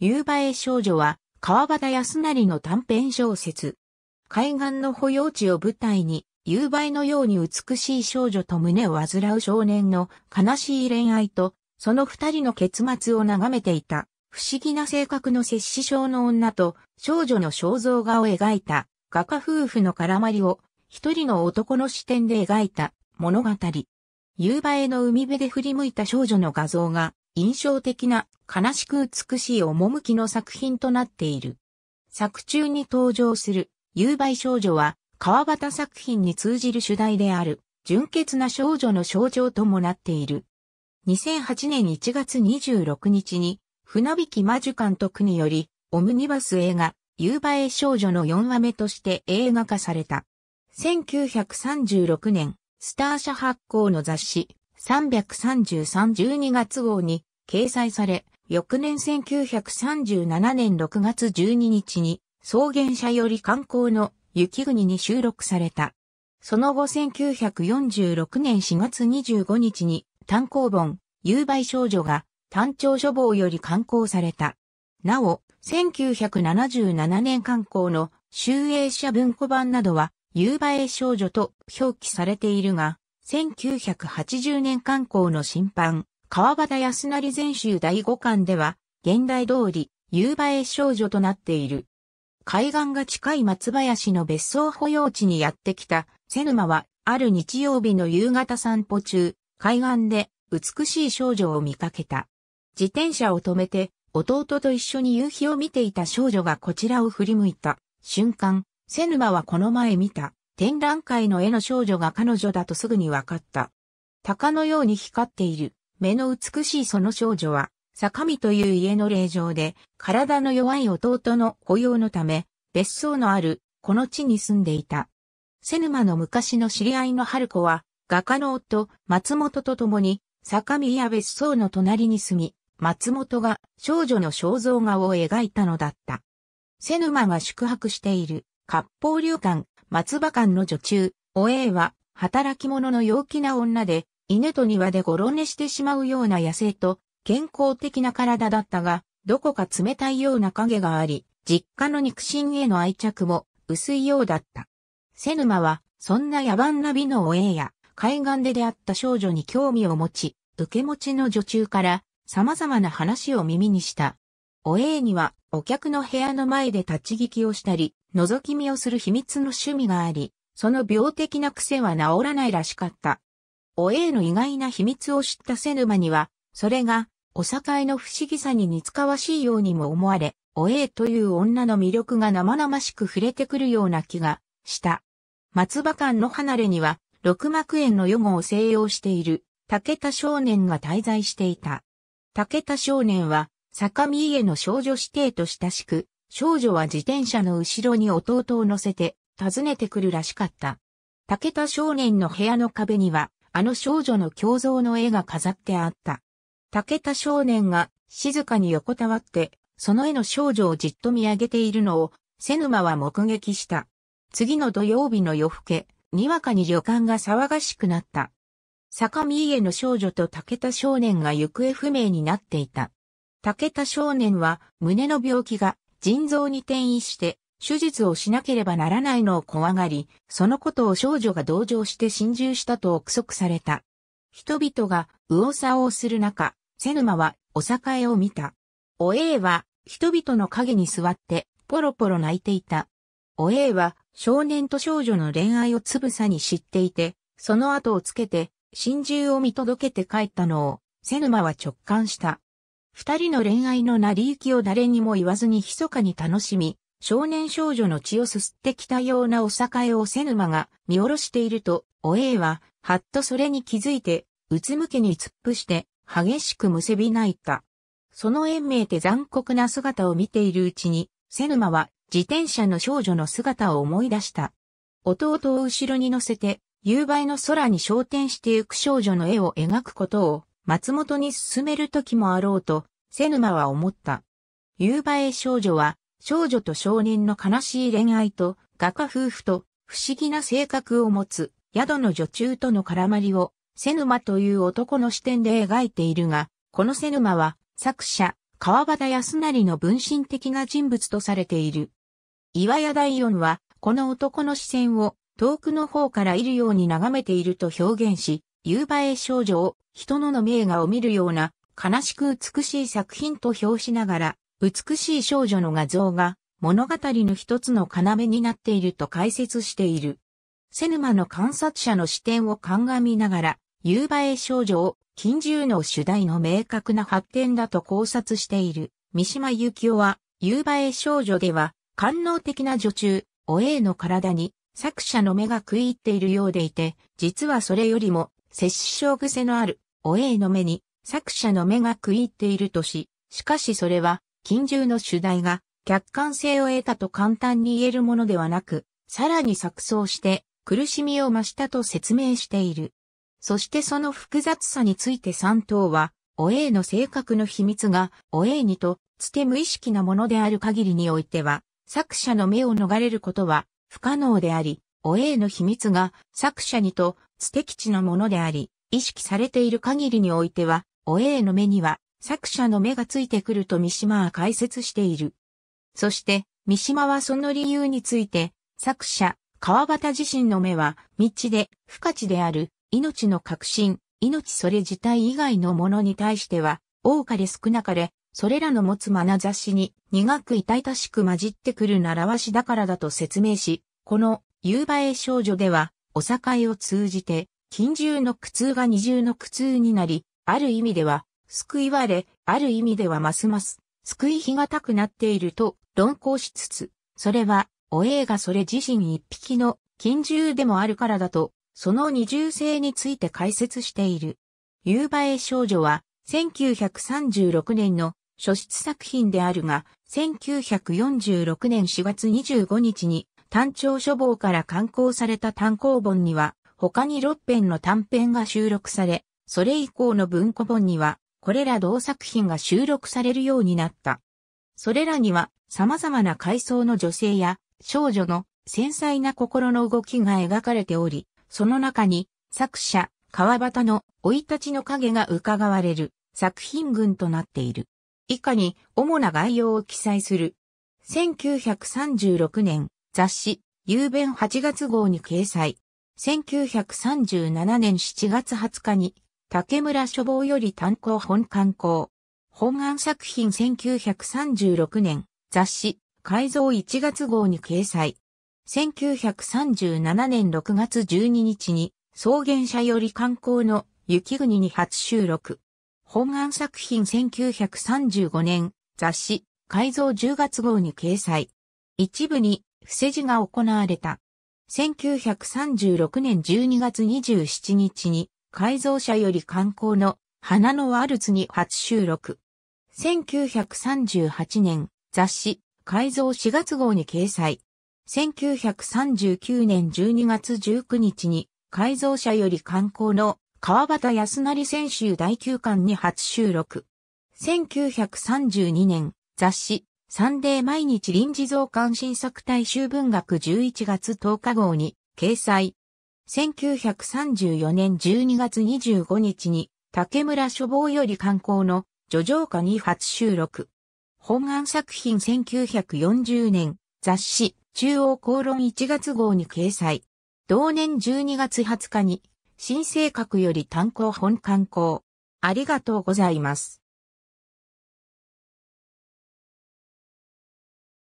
夕映え少女は、川端康成の短編小説。海岸の保養地を舞台に、夕映えのように美しい少女と胸を患う少年の悲しい恋愛と、その二人の結末を眺めていた、不思議な性格の摂氏症の女と少女の肖像画を描いた、画家夫婦の絡まりを、一人の男の視点で描いた物語。夕映えの海辺で振り向いた少女の画像が、印象的な悲しく美しい趣の作品となっている。作中に登場する夕梅少女は川端作品に通じる主題である純潔な少女の象徴ともなっている。2008年1月26日に船引き魔女監督によりオムニバス映画夕映少女の4話目として映画化された。1936年、スター社発行の雑誌333 12月号に掲載され、翌年1937年6月12日に、草原社より観光の雪国に収録された。その後1946年4月25日に単行本、有梅少女が単調書房より刊行された。なお、1977年刊行の集英社文庫版などは有梅少女と表記されているが、1980年刊行の審判、川端康成全集第五巻では、現代通り、夕映え少女となっている。海岸が近い松林の別荘保養地にやってきた、瀬沼は、ある日曜日の夕方散歩中、海岸で美しい少女を見かけた。自転車を止めて、弟と一緒に夕日を見ていた少女がこちらを振り向いた瞬間、瀬沼はこの前見た展覧会の絵の少女が彼女だとすぐに分かった。鷹のように光っている目の美しいその少女は、坂見という家の霊場で、体の弱い弟の雇用のため、別荘のある、この地に住んでいた。瀬沼の昔の知り合いの春子は、画家の夫、松本と共に、坂見や別荘の隣に住み、松本が少女の肖像画を描いたのだった。瀬沼が宿泊している、割烹旅館、松葉館の女中、おえいは、働き者の陽気な女で、稲と庭でごろ寝してしまうような野生と健康的な体だったが、どこか冷たいような影があり、実家の肉親への愛着も薄いようだった。セヌマは、そんな野蛮な美のおえや、海岸で出会った少女に興味を持ち、受け持ちの女中から様々な話を耳にした。おえには、お客の部屋の前で立ち聞きをしたり、覗き見をする秘密の趣味があり、その病的な癖は治らないらしかった。おえいの意外な秘密を知った瀬沼には、それが、お境の不思議さに似つかわしいようにも思われ、おえいという女の魅力が生々しく触れてくるような気がした。松葉間の離れには、六幕園の予後を静養している武田少年が滞在していた。武田少年は、坂見家の少女指定と親しく、少女は自転車の後ろに弟を乗せて、訪ねてくるらしかった。武田少年の部屋の壁には、あの少女の胸像の絵が飾ってあった。武田少年が静かに横たわって、その絵の少女をじっと見上げているのを、瀬沼は目撃した。次の土曜日の夜更け、にわかに旅館が騒がしくなった。坂見家の少女と武田少年が行方不明になっていた。武田少年は胸の病気が腎臓に転移して手術をしなければならないのを怖がり、そのことを少女が同情して心中したと憶測された。人々が右往左往する中、セヌマはお栄を見た。おえいは人々の陰に座ってポロポロ泣いていた。おえいは少年と少女の恋愛をつぶさに知っていて、その後をつけて心中を見届けて帰ったのをセヌマは直感した。二人の恋愛の成り行きを誰にも言わずに密かに楽しみ、少年少女の血をすすってきたようなお栄を瀬沼が見下ろしていると、おえいは、はっとそれに気づいて、うつむけに突っ伏して、激しくむせび泣いた。その延命て残酷な姿を見ているうちに、瀬沼は自転車の少女の姿を思い出した。弟を後ろに乗せて、夕梅の空に焦点してゆく少女の絵を描くことを、松本に進める時もあろうと、瀬沼は思った。夕映少女は、少女と少年の悲しい恋愛と、画家夫婦と、不思議な性格を持つ、宿の女中との絡まりを、セヌマという男の視点で描いているが、このセヌマは、作者、川端康成の分身的な人物とされている。岩屋大音は、この男の視線を、遠くの方からいるように眺めていると表現し、夕映え少女を人のの名画を見るような悲しく美しい作品と評しながら、美しい少女の画像が物語の一つの要になっていると解説している。セヌマの観察者の視点を鑑みながら、夕映え少女を近獣の主題の明確な発展だと考察している。三島由紀夫は、夕映え少女では、官能的な女中、おえいの体に作者の目が食い入っているようでいて、実はそれよりも、摂取症癖のある、おえいの目に作者の目が食い入っているとし、しかしそれは近従の主題が客観性を得たと簡単に言えるものではなく、さらに錯綜して苦しみを増したと説明している。そしてその複雑さについて三等は、おえいの性格の秘密が、おえいにと、つて無意識なものである限りにおいては、作者の目を逃れることは不可能であり、おえいの秘密が作者にと、つて基地のものであり、意識されている限りにおいては、おえいの目には作者の目がついてくると三島は解説している。そして、三島はその理由について、作者、川端自身の目は、道で、不可知である、命の確信、命それ自体以外のものに対しては、多かれ少なかれ、それらの持つ眼差しに、苦く痛々しく混じってくる習わしだからだと説明し、この、夕映え少女では、お境を通じて、近重の苦痛が二重の苦痛になり、ある意味では、救いわれ、ある意味ではますます、救い日がたくなっていると論考しつつ、それは、お映がそれ自身一匹の金獣でもあるからだと、その二重性について解説している。夕映え少女は、1936年の初出作品であるが、1946年4月25日に、単調書房から刊行された単行本には、他に6編の短編が収録され、それ以降の文庫本には、これら同作品が収録されるようになった。それらには様々な階層の女性や少女の繊細な心の動きが描かれており、その中に作者、川端の老いたちの影が伺われる作品群となっている。以下に主な概要を記載する。1936年雑誌、郵便8月号に掲載。1937年7月20日に竹村書房より単行本刊行。本案作品1936年、雑誌、改造1月号に掲載。1937年6月12日に、草原社より観光の雪国に初収録。本案作品1935年、雑誌、改造10月号に掲載。一部に、伏せ字が行われた。1936年12月27日に、改造車より観光の花のワルツに初収録。1938年、雑誌、改造4月号に掲載。1939年12月19日に、改造車より観光の川端康成選手第9巻に初収録。1932年、雑誌、サンデー毎日臨時増刊新作大衆文学11月10日号に掲載。1934年12月25日に竹村書房より刊行の叙情歌に初収録。本案作品1940年雑誌中央公論1月号に掲載。同年12月20日に新生閣より単行本刊行。ありがとうございます。